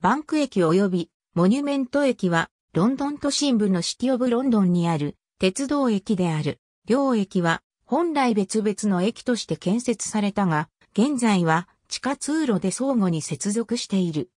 バンク駅及びモニュメント駅はロンドン都心部のシティオブロンドンにある鉄道駅である。両駅は本来別々の駅として建設されたが、現在は地下通路で相互に接続している。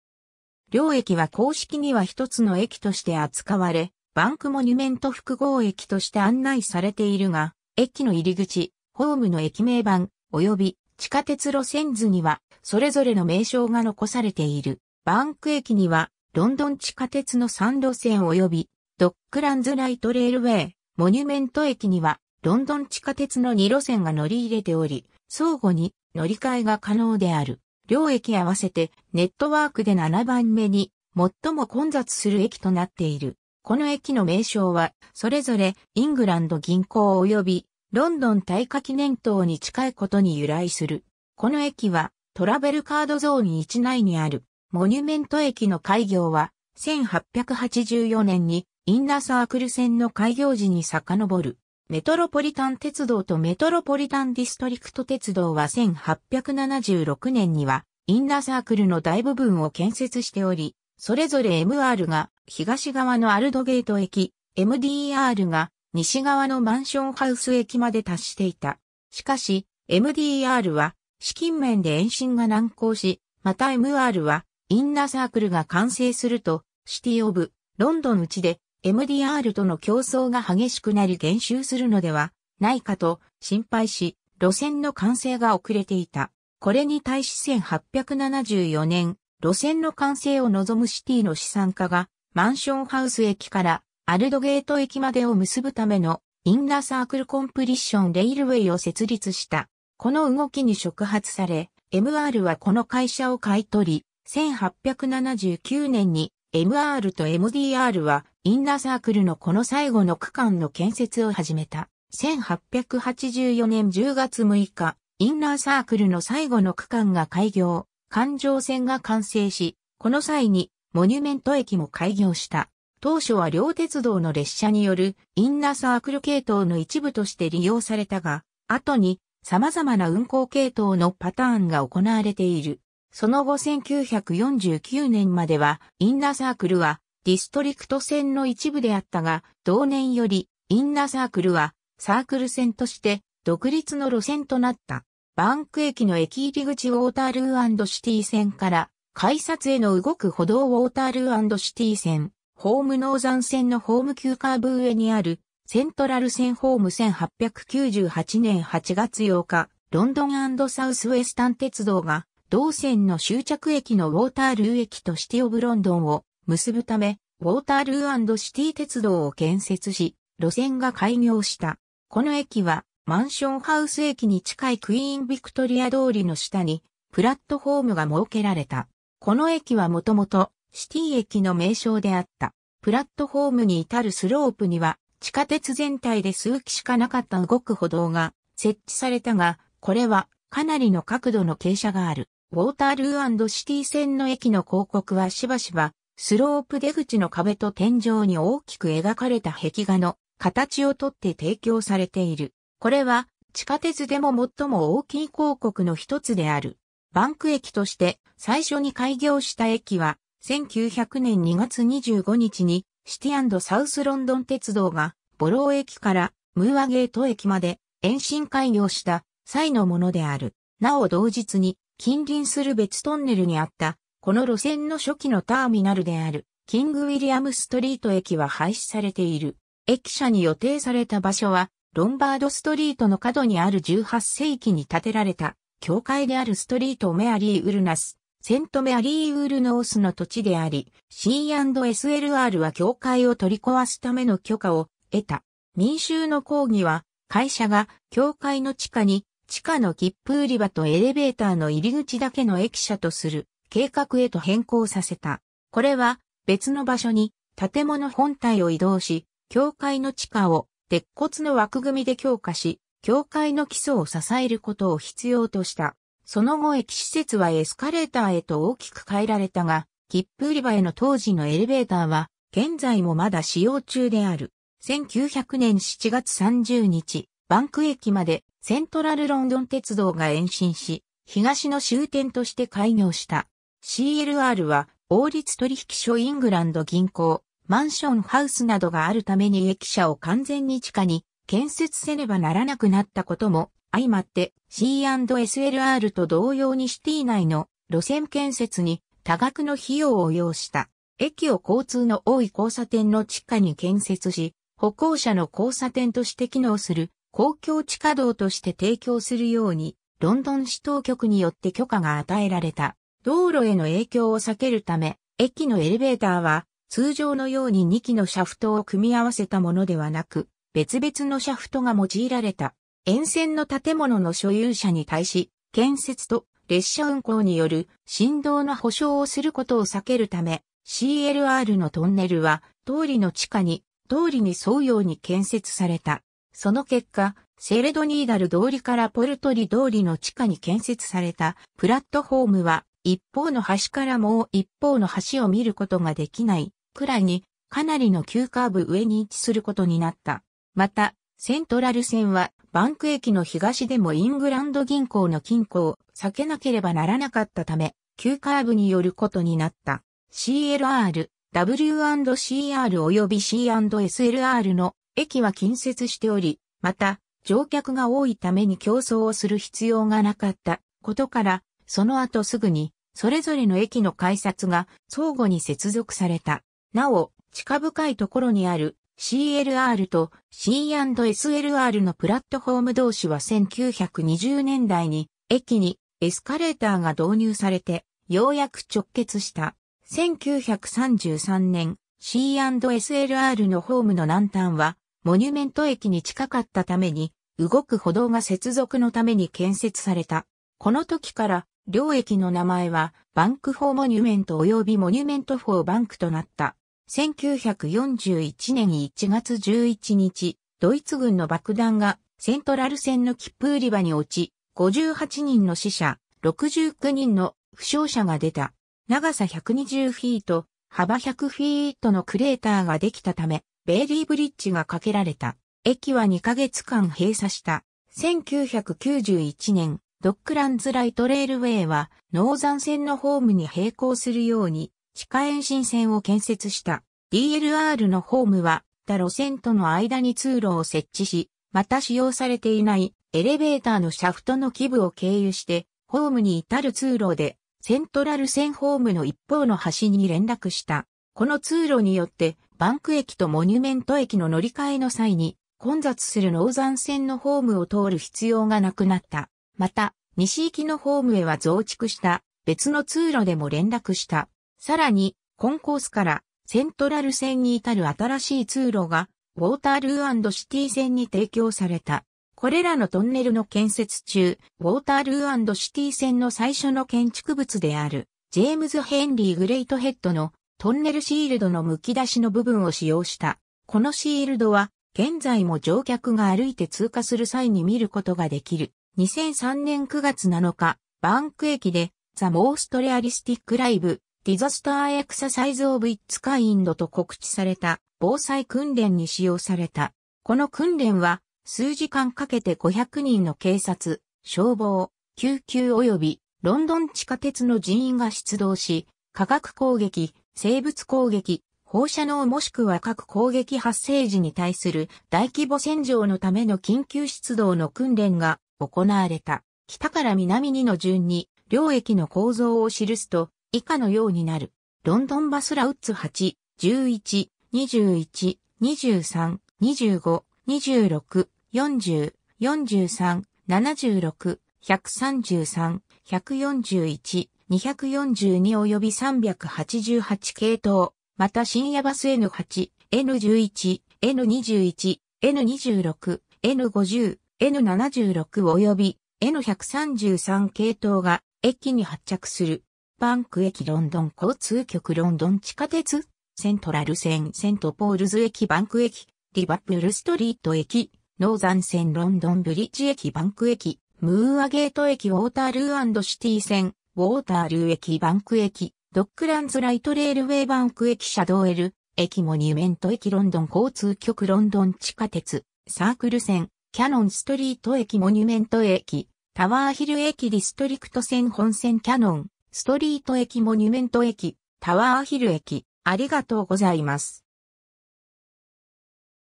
両駅は公式には一つの駅として扱われ、バンクモニュメント複合駅として案内されているが、駅の入り口、ホームの駅名板、及び地下鉄路線図には、それぞれの名称が残されている。バンク駅には、ロンドン地下鉄の3路線及び、ドックランズライトレールウェイ、モニュメント駅には、ロンドン地下鉄の2路線が乗り入れており、相互に乗り換えが可能である。両駅合わせてネットワークで7番目に最も混雑する駅となっている。この駅の名称は、それぞれイングランド銀行及びロンドン耐火記念塔に近いことに由来する。この駅はトラベルカードゾーン1内にあるモニュメント駅の開業は、1884年にインナーサークル線の開業時に遡る。メトロポリタン鉄道とメトロポリタンディストリクト鉄道は1876年にはインナーサークルの大部分を建設しており、それぞれ MR が東側のアルドゲート駅、MDR が西側のマンションハウス駅まで達していた。しかし、MDR は資金面で延伸が難航し、また MR はインナーサークルが完成すると、シティオブ、ロンドンうちで MDR との競争が激しくなり減収するのではないかと心配し、路線の完成が遅れていた。これに対し1874年、路線の完成を望むシティの資産家が、マンションハウス駅からアルドゲート駅までを結ぶためのインナーサークルコンプリッションレイルウェイを設立した。この動きに触発され、MR はこの会社を買い取り、1879年に MR と MDR はインナーサークルのこの最後の区間の建設を始めた。1884年10月6日、インナーサークルの最後の区間が開業、環状線が完成し、この際にモニュメント駅も開業した。当初は両鉄道の列車によるインナーサークル系統の一部として利用されたが、後に様々な運行系統のパターンが行われている。その後1949年までは、インナーサークルは、ディストリクト線の一部であったが、同年より、インナーサークルは、サークル線として、独立の路線となった。バンク駅の駅入り口ウォータールーシティ線から、改札への動く歩道ウォータールーシティ線、ホームノーザン線のホーム急カーブ上にある、セントラル線ホーム1898年8月8日、ロンドンサウスウェスタン鉄道が同線の終着駅のウォータールー駅とシティオブロンドンを結ぶため、ウォータールーシティ鉄道を建設し、路線が開業した。この駅は、マンションハウス駅に近いクイーンビクトリア通りの下に、プラットフォームが設けられた。この駅はもともと、シティ駅の名称であった。プラットフォームに至るスロープには、地下鉄全体で数機しかなかった動く歩道が設置されたが、これはかなりの角度の傾斜がある。ウォータールーシティ線の駅の広告はしばしば、スロープ出口の壁と天井に大きく描かれた壁画の形をとって提供されている。これは地下鉄でも最も大きい広告の一つである。バンク駅として最初に開業した駅は1900年2月25日にシティサウスロンドン鉄道がボロー駅からムーアゲート駅まで延伸開業した際のものである。なお同日に近隣する別トンネルにあった、この路線の初期のターミナルである、キング・ウィリアム・ストリート駅は廃止されている。駅舎に予定された場所は、ロンバードストリートの角にある18世紀に建てられた、教会であるストリート・メアリー・ウルナス、セント・メアリー・ウルノースの土地であり、C&SLR は教会を取り壊すための許可を得た。民衆の抗議は、会社が教会の地下に地下の切符売り場とエレベーターの入り口だけの駅舎とする計画へと変更させた。これは別の場所に建物本体を移動し、教会の地下を鉄骨の枠組みで強化し、教会の基礎を支えることを必要とした。その後駅施設はエスカレーターへと大きく変えられたが、切符売り場への当時のエレベーターは、現在もまだ使用中である。1900年7月30日、バンク駅までセントラルロンドン鉄道が延伸し、東の終点として開業した。CLR は、王立取引所イングランド銀行、マンションハウスなどがあるために駅舎を完全に地下に建設せねばならなくなったことも相まって C&SLR と同様にシティ内の路線建設に多額の費用を要した。駅を交通の多い交差点の地下に建設し、歩行者の交差点として機能する公共地下道として提供するように、ロンドン市当局によって許可が与えられた。道路への影響を避けるため、駅のエレベーターは、通常のように2機のシャフトを組み合わせたものではなく、別々のシャフトが用いられた。沿線の建物の所有者に対し、建設と列車運行による振動の保証をすることを避けるため、CLR のトンネルは、通りの地下に、通りに沿うように建設された。その結果、セレドニーダル通りからポルトリ通りの地下に建設されたプラットフォームは一方の端からもう一方の橋を見ることができないくらいにかなりの急カーブ上に位置することになった。また、セントラル線はバンク駅の東でもイングランド銀行の金庫を避けなければならなかったため、急カーブによることになった。CLR、W&CR 及び C&SLR の駅は近接しており、また、乗客が多いために競争をする必要がなかったことから、その後すぐに、それぞれの駅の改札が相互に接続された。なお、地下深いところにある CLR と C&SLR のプラットフォーム同士は1920年代に駅にエスカレーターが導入されてようやく直結した。1933年 C&SLR のホームの南端はモニュメント駅に近かったために、動く歩道が接続のために建設された。この時から、両駅の名前は、バンクフォーモニュメント及びモニュメントフォーバンクとなった。1941年1月11日、ドイツ軍の爆弾がセントラル線の切符売り場に落ち、58人の死者、69人の負傷者が出た。長さ120フィート、幅100フィートのクレーターができたため、ベイリーブリッジが架けられた。駅は2ヶ月間閉鎖した。1991年、ドックランズライトレールウェイは、ノーザン線のホームに並行するように、地下延伸線を建設した。DLR のホームは、他路線との間に通路を設置し、また使用されていないエレベーターのシャフトの基部を経由して、ホームに至る通路で、セントラル線ホームの一方の端に連絡した。この通路によって、バンク駅とモニュメント駅の乗り換えの際に、混雑するノーザン線のホームを通る必要がなくなった。また、西行きのホームへは増築した別の通路でも連絡した。さらに、コンコースからセントラル線に至る新しい通路がウォータールーシティ線に提供された。これらのトンネルの建設中、ウォータールーシティ線の最初の建築物である、ジェームズ・ヘンリー・グレイトヘッドのトンネルシールドの剥き出しの部分を使用した。このシールドは、現在も乗客が歩いて通過する際に見ることができる。2003年9月7日、バンク駅で、ザ・モーストレアリスティック・ライブ、ディザスター・エクササイズ・オブ・イッツ・カインドと告知された、防災訓練に使用された。この訓練は、数時間かけて500人の警察、消防、救急及び、ロンドン地下鉄の人員が出動し、化学攻撃、生物攻撃、放射能もしくは各攻撃発生時に対する大規模戦場のための緊急出動の訓練が行われた。北から南にの順に、領域の構造を記すと、以下のようになる。ロンドンバスラウッツ8、11、21、23、25、26、40、43、76、133、141、242及び388系統、また深夜バス N8、N11、N21、N26、N50、N76 及び N133 系統が駅に発着する。バンク駅ロンドン交通局ロンドン地下鉄、セントラル線セントポールズ駅バンク駅、リバプールストリート駅、ノーザン線ロンドンブリッジ駅バンク駅、ムーアゲート駅ウォータールーシティ線、ウォーター流駅バンク駅、ドックランズライトレールウェイバンク駅シャドウエル、駅モニュメント駅ロンドン交通局ロンドン地下鉄、サークル線、キャノンストリート駅モニュメント駅、タワーヒル駅ディストリクト線本線キャノン、ストリート駅モニュメント駅、タワーヒル駅、ありがとうございます。